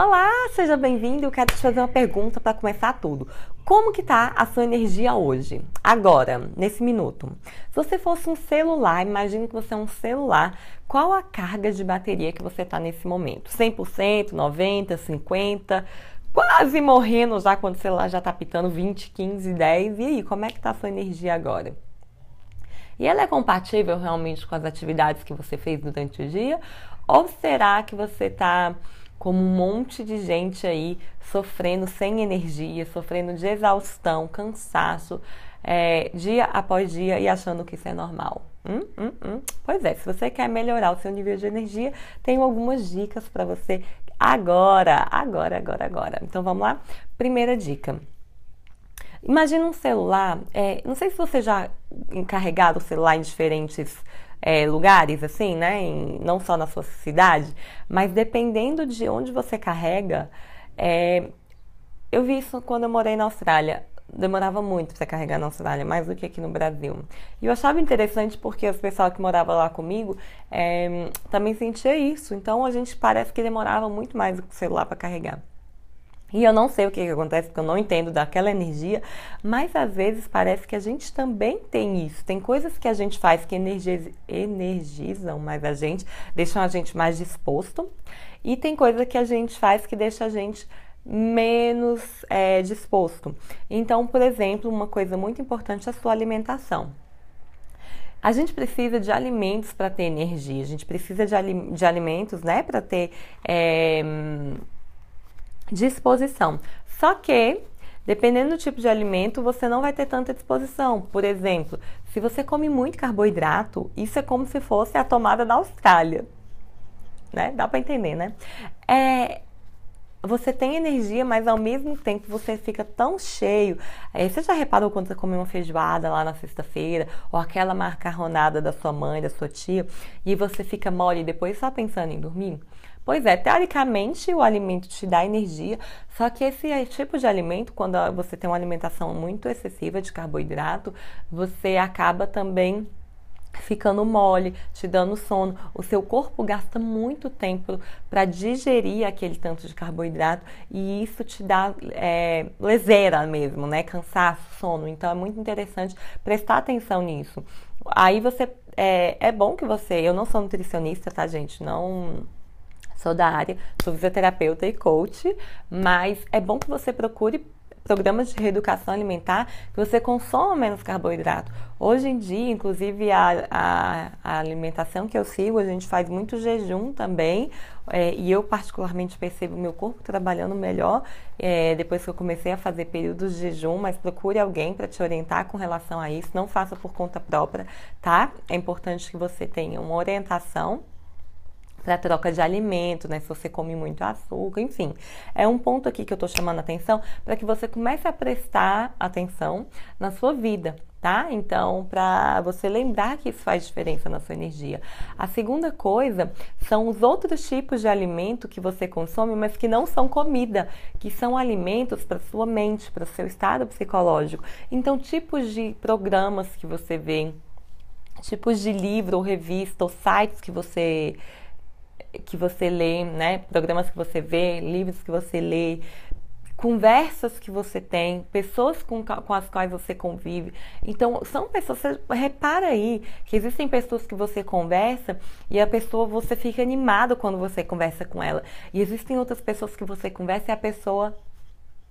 Olá, seja bem-vindo. Eu quero te fazer uma pergunta para começar tudo. Como que tá a sua energia hoje? Agora, nesse minuto. Se você fosse um celular, imagine que você é um celular, qual a carga de bateria que você está nesse momento? 100%, 90, 50, quase morrendo já quando o celular já está pitando 20, 15, 10. E aí, como é que tá a sua energia agora? E ela é compatível realmente com as atividades que você fez durante o dia? Ou será que você está como um monte de gente aí sofrendo sem energia, sofrendo de exaustão, cansaço, é, dia após dia e achando que isso é normal. Hum, hum, hum. Pois é, se você quer melhorar o seu nível de energia, tenho algumas dicas para você agora, agora, agora, agora. Então vamos lá? Primeira dica. Imagina um celular, é, não sei se você já encarregado o celular em diferentes é, lugares, assim, né? Em, não só na sua cidade, mas dependendo de onde você carrega. É, eu vi isso quando eu morei na Austrália. Demorava muito para carregar na Austrália, mais do que aqui no Brasil. E eu achava interessante porque o pessoal que morava lá comigo é, também sentia isso. Então a gente parece que demorava muito mais do que o celular para carregar. E eu não sei o que, que, acontece, porque eu não entendo daquela energia, mas às vezes parece que a gente também tem isso. Tem coisas que a gente faz que energiz, energizam mais a gente, deixam a gente mais disposto, e tem coisa que a gente faz que deixa a gente menos é, disposto. Então, por exemplo, uma coisa muito importante é a sua alimentação. A gente precisa de alimentos para ter energia, a gente precisa de, de alimentos né, para ter. É, disposição. Só que, dependendo do tipo de alimento, você não vai ter tanta disposição. Por exemplo, se você come muito carboidrato, isso é como se fosse a tomada da Austrália. Né? Dá para entender, né? É, você tem energia, mas ao mesmo tempo você fica tão cheio. É, você já reparou quando você come uma feijoada lá na sexta-feira, ou aquela macarronada da sua mãe, da sua tia, e você fica mole e depois só pensando em dormir? Pois é, teoricamente o alimento te dá energia, só que esse eh, tipo de alimento, quando você tem uma alimentação muito excessiva de carboidrato, você acaba também ficando mole, te dando sono. O seu corpo gasta muito tempo para digerir aquele tanto de carboidrato e isso te dá é, leseira mesmo, né? Cansaço, sono. Então é muito interessante prestar atenção nisso. Aí você é, é bom que você, eu não sou nutricionista, tá gente? Não sou da área, sou fisioterapeuta e coach, mas é bom que você procure programas de reeducação alimentar que você consome menos carboidrato. Hoje em dia, inclusive, a, a, a alimentação que eu sigo, a gente faz muito jejum também, é, e eu particularmente percebo meu corpo trabalhando melhor é, depois que eu comecei a fazer períodos de jejum, mas procure alguém para te orientar com relação a isso, não faça por conta própria, tá? É importante que você tenha uma orientação para troca de alimento, né? Se você come muito açúcar, enfim. É um ponto aqui que eu estou chamando a atenção para que você comece a prestar atenção na sua vida, tá? Então, para você lembrar que isso faz diferença na sua energia. A segunda coisa são os outros tipos de alimento que você consome, mas que não são comida, que são alimentos para sua mente, para seu estado psicológico. Então, tipos de programas que você vê, tipos de livro ou revista ou sites que você que você lê, né? Programas que você vê, livros que você lê, conversas que você tem, pessoas com, com as quais você convive. Então, são pessoas, você repara aí que existem pessoas que você conversa e a pessoa você fica animado quando você conversa com ela. E existem outras pessoas que você conversa e a pessoa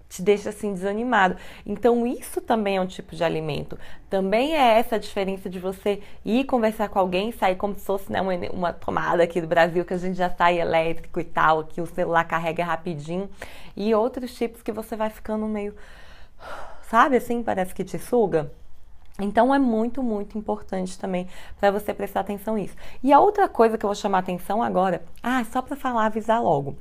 te deixa assim desanimado. Então, isso também é um tipo de alimento. Também é essa a diferença de você ir conversar com alguém, sair como se fosse né, uma, uma tomada aqui do Brasil, que a gente já sai elétrico e tal, que o celular carrega rapidinho, e outros tipos que você vai ficando meio. Sabe assim? Parece que te suga. Então é muito, muito importante também para você prestar atenção nisso. E a outra coisa que eu vou chamar atenção agora, ah, só para falar, avisar logo.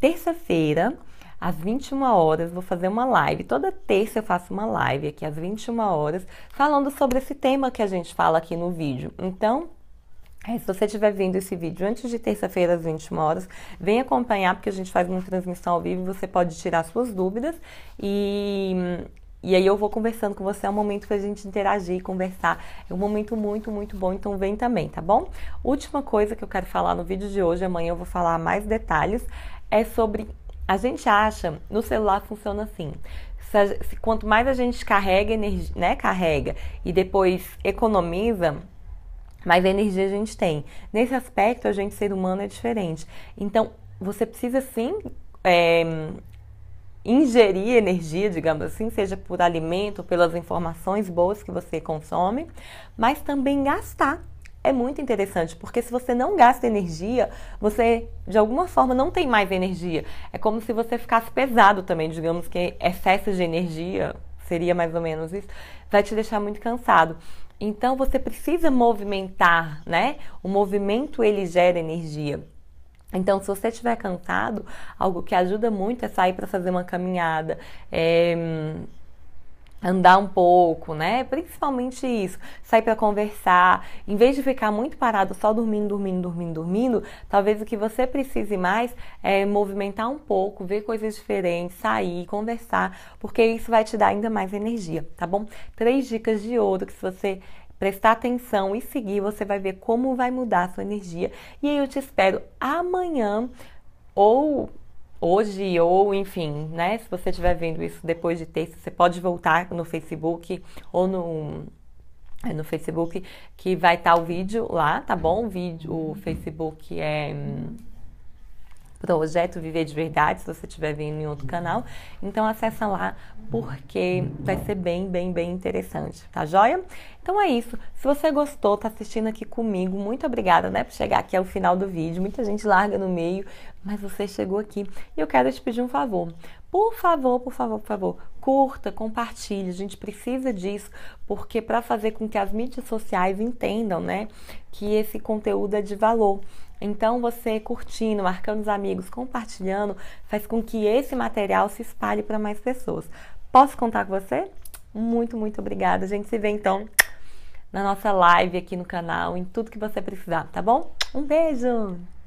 Terça-feira, às 21 horas, vou fazer uma live. Toda terça eu faço uma live aqui às 21 horas, falando sobre esse tema que a gente fala aqui no vídeo. Então, é, se você estiver vendo esse vídeo antes de terça-feira às 21 horas, vem acompanhar porque a gente faz uma transmissão ao vivo e você pode tirar suas dúvidas e e aí eu vou conversando com você, é um momento para a gente interagir, e conversar. É um momento muito, muito bom, então vem também, tá bom? Última coisa que eu quero falar no vídeo de hoje, amanhã eu vou falar mais detalhes, é sobre a gente acha, no celular funciona assim. Se, se, quanto mais a gente carrega energia, né, carrega e depois economiza, mais energia a gente tem. Nesse aspecto, a gente ser humano é diferente. Então, você precisa sim é, ingerir energia, digamos assim, seja por alimento, pelas informações boas que você consome, mas também gastar é muito interessante, porque se você não gasta energia, você de alguma forma não tem mais energia. É como se você ficasse pesado também, digamos que excesso de energia seria mais ou menos isso, vai te deixar muito cansado. Então você precisa movimentar, né? O movimento ele gera energia. Então, se você estiver cansado, algo que ajuda muito é sair para fazer uma caminhada, é, andar um pouco, né? Principalmente isso, sair para conversar, em vez de ficar muito parado só dormindo, dormindo, dormindo, dormindo, talvez o que você precise mais é movimentar um pouco, ver coisas diferentes, sair, conversar, porque isso vai te dar ainda mais energia, tá bom? Três dicas de ouro que se você prestar atenção e seguir, você vai ver como vai mudar a sua energia. E aí eu te espero amanhã ou hoje ou enfim, né? Se você estiver vendo isso depois de texto, você pode voltar no Facebook ou no é, no Facebook que vai estar tá o vídeo lá, tá bom? O vídeo, o Facebook é hum, projeto Viver de Verdade, se você estiver vendo em outro uhum. canal. Então acessa lá porque vai ser bem, bem, bem interessante, tá joia? Então é isso. Se você gostou, tá assistindo aqui comigo, muito obrigada, né, por chegar aqui ao final do vídeo. Muita gente larga no meio, mas você chegou aqui. E eu quero te pedir um favor. Por favor, por favor, por favor, curta, compartilhe. A gente precisa disso, porque para fazer com que as mídias sociais entendam, né, que esse conteúdo é de valor. Então, você curtindo, marcando os amigos, compartilhando, faz com que esse material se espalhe para mais pessoas. Posso contar com você? Muito, muito obrigada. A gente se vê então na nossa live aqui no canal, em tudo que você precisar, tá bom? Um beijo!